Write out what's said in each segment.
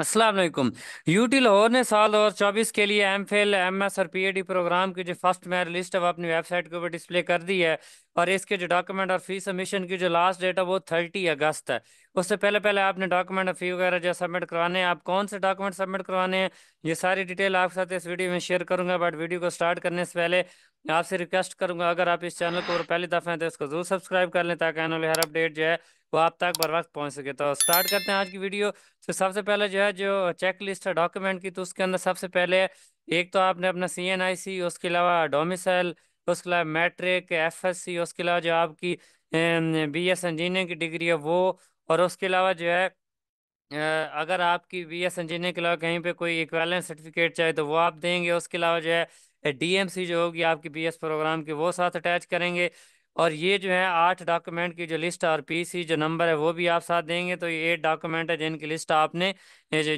Aslam UT Lahore ने साल और चौबीस के लिए एम फिल एम एस और पी ए डी प्रोग्राम की जो फर्स्ट मेरिट लिस्ट है वो अपनी वेबसाइट के ऊपर डिस्प्ले कर दी है और इसके जो डॉक्यूमेंट और फी सबमिशन की जो लास्ट डेट है वो थर्टी अगस्त है उससे पहले पहले आपने डॉक्यूमेंट और फी वगैरह जो सबमिट करवाने हैं आप कौन से डॉक्यूमेंट सबमिट करवाने हैं ये सारी डिटेल आपके साथ इस वीडियो में शेयर करूंगा बट वीडियो को स्टार्ट करने से पहले मैं आपसे रिक्वेस्ट करूंगा अगर आप इस चैनल को पहली दफ़े हैं तो इसको जरूर सब्सक्राइब कर लें ताकि आने वाले हर अपडेट जो है वो आप तक बर वक्त पहुँच सके तो स्टार्ट करते हैं आज की वीडियो तो सबसे पहले जो है जो चेक लिस्ट है डॉक्यूमेंट की तो उसके अंदर सबसे पहले एक तो आपने अपना सी एन आई सी उसके अलावा डोमिसल उसके अलावा मैट्रिक एफ एस सी उसके अलावा जो आपकी बी एस इंजीनियरिंग की डिग्री है वो और उसके अलावा जो है अगर आपकी बी एस इंजीनियरिंग के अलावा कहीं पे कोई इक्वेलेंस सर्टिफिकेट चाहिए तो वो आप देंगे उसके अलावा जो है डीएमसी जो होगी आपकी बीएस प्रोग्राम की वो साथ अटैच करेंगे और ये जो है आठ डॉक्यूमेंट की जो लिस्ट और पीसी जो नंबर है वो भी आप साथ देंगे तो ये एट डॉक्यूमेंट है जिनकी लिस्ट आपने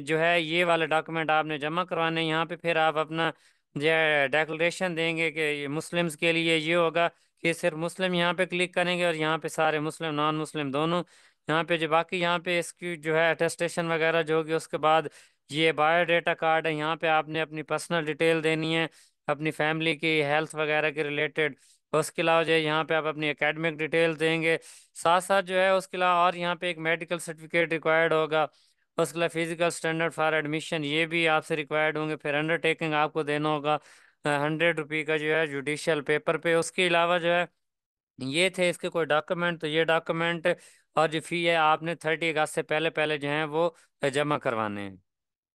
जो है ये वाले डॉक्यूमेंट आपने जमा करवाने यहाँ पे फिर आप अपना जो है डेक्लेशन देंगे कि मुस्लिम्स के लिए ये होगा कि सिर्फ मुस्लिम यहाँ पे क्लिक करेंगे और यहाँ पे सारे मुस्लिम नॉन मुस्लिम दोनों यहाँ पे जो बाकी यहाँ पे इसकी जो है अटेस्टेशन वगैरह जो होगी उसके बाद ये बायोडाटा कार्ड है यहाँ पे आपने अपनी पर्सनल डिटेल देनी है अपनी फैमिली की हेल्थ वगैरह के रिलेटेड उसके अलावा जो है यहाँ पे आप अपनी एकेडमिक डिटेल देंगे साथ साथ जो है उसके अलावा और यहाँ पे एक मेडिकल सर्टिफिकेट रिक्वायर्ड होगा उसके अलावा फिजिकल स्टैंडर्ड फॉर एडमिशन ये भी आपसे रिक्वायर्ड होंगे फिर अंडरटेकिंग आपको देना होगा हंड्रेड रुपी का जो है जुडिशल पेपर पे उसके अलावा जो है ये थे इसके कोई डॉक्यूमेंट तो ये डॉक्यूमेंट और जो फी है आपने थर्टी अगस्त से पहले पहले जो है वो जमा करवाने हैं